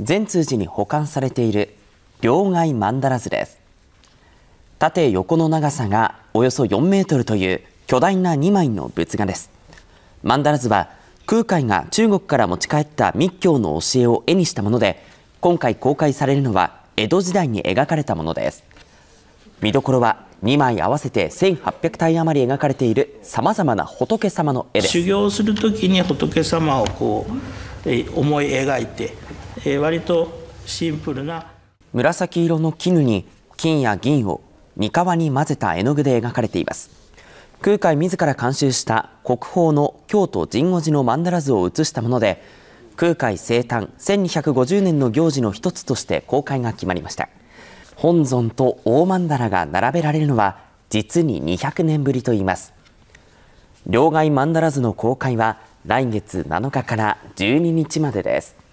善通寺に保管されている両替曼荼羅図です縦横の長さがおよそ4メートルという巨大な2枚の仏画です曼荼羅図は空海が中国から持ち帰った密教の教えを絵にしたもので今回公開されるのは江戸時代に描かれたものです見どころは2枚合わせて1800体余り描かれているさまざまな仏様の絵です修行する時に仏様をこう思い描いてえー、割とシンプルな紫色の絹に金や銀を三河に混ぜた絵の具で描かれています空海自ら監修した国宝の京都神護寺の曼荼羅図を写したもので空海生誕1250年の行事の一つとして公開が決まりました本尊と大曼荼羅が並べられるのは実に200年ぶりといいます両替曼荼羅図の公開は来月7日から12日までです